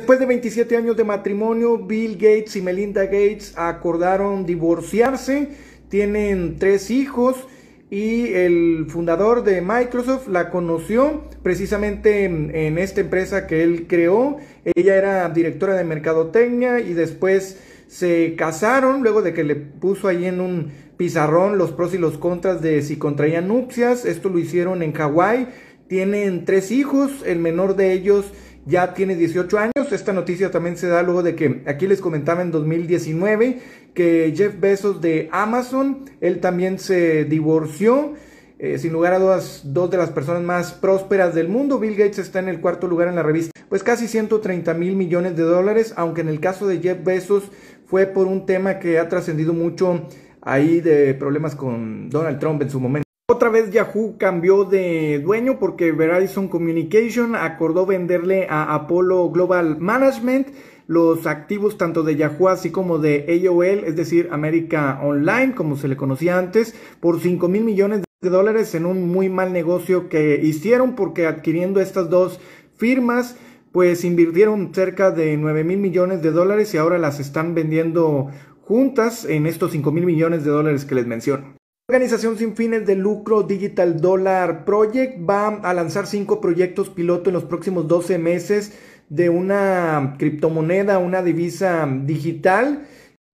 Después de 27 años de matrimonio, Bill Gates y Melinda Gates acordaron divorciarse, tienen tres hijos y el fundador de Microsoft la conoció precisamente en, esta empresa que él creó. Ella era directora de Mercadotecnia y después se casaron luego de que le puso ahí en un pizarrón los pros y los contras de si contraían nupcias. Esto lo hicieron en Hawái. Tienen tres hijos, el menor de ellos ya tiene 18 años. Esta noticia también se da luego de que aquí les comentaba en 2019 que Jeff Bezos de Amazon, él también se divorció. Eh, sin lugar a dudas, dos de las personas más prósperas del mundo. Bill Gates está en el cuarto lugar en la revista, pues casi 130 mil millones de dólares, aunque en el caso de Jeff Bezos fue por un tema que ha trascendido mucho ahí de problemas con Donald Trump en su momento. Otra vez Yahoo cambió de dueño porque Verizon Communication acordó venderle a Apollo Global Management los activos tanto de Yahoo así como de AOL, es decir, América Online, como se le conocía antes, por 5 mil millones de dólares en un muy mal negocio que hicieron porque adquiriendo estas dos firmas pues invirtieron cerca de 9 mil millones de dólares y ahora las están vendiendo juntas en estos 5 mil millones de dólares que les menciono organización sin fines de lucro Digital Dollar Project va a lanzar cinco proyectos piloto en los próximos 12 meses de una criptomoneda, una divisa digital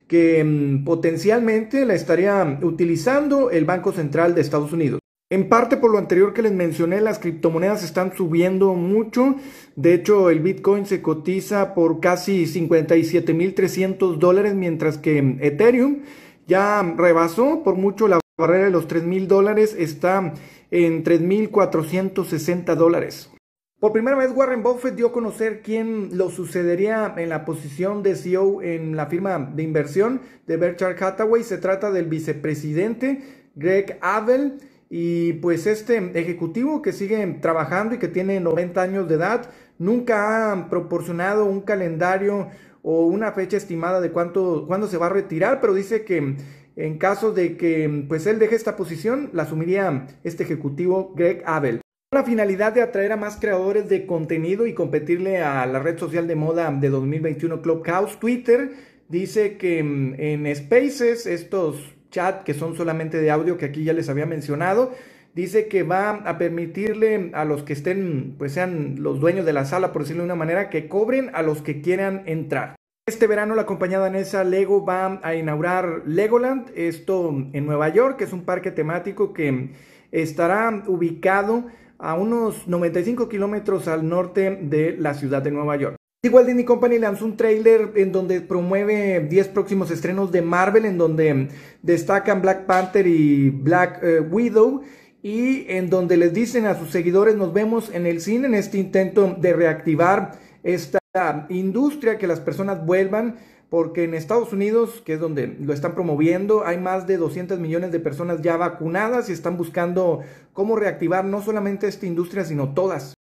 que mm, potencialmente la estaría utilizando el Banco Central de Estados Unidos. En parte por lo anterior que les mencioné, las criptomonedas están subiendo mucho. De hecho, el Bitcoin se cotiza por casi 57.300 dólares, mientras que Ethereum ya rebasó por mucho la barrera de los 3 mil dólares está en mil 460 dólares. Por primera vez Warren Buffett dio a conocer quién lo sucedería en la posición de CEO en la firma de inversión de Berkshire Hathaway. Se trata del vicepresidente Greg Abel y pues este ejecutivo que sigue trabajando y que tiene 90 años de edad nunca ha proporcionado un calendario o una fecha estimada de cuánto, cuándo se va a retirar, pero dice que en caso de que pues él deje esta posición, la asumiría este ejecutivo Greg Abel. Con la finalidad de atraer a más creadores de contenido y competirle a la red social de moda de 2021 Clubhouse, Twitter dice que en Spaces, estos chats que son solamente de audio que aquí ya les había mencionado, dice que va a permitirle a los que estén, pues sean los dueños de la sala, por decirlo de una manera, que cobren a los que quieran entrar. Este verano la compañía danesa Lego va a inaugurar Legoland, esto en Nueva York, que es un parque temático que estará ubicado a unos 95 kilómetros al norte de la ciudad de Nueva York. Igual Disney Company lanzó un trailer en donde promueve 10 próximos estrenos de Marvel, en donde destacan Black Panther y Black eh, Widow y en donde les dicen a sus seguidores nos vemos en el cine en este intento de reactivar esta la industria, que las personas vuelvan, porque en Estados Unidos, que es donde lo están promoviendo, hay más de 200 millones de personas ya vacunadas y están buscando cómo reactivar no solamente esta industria, sino todas.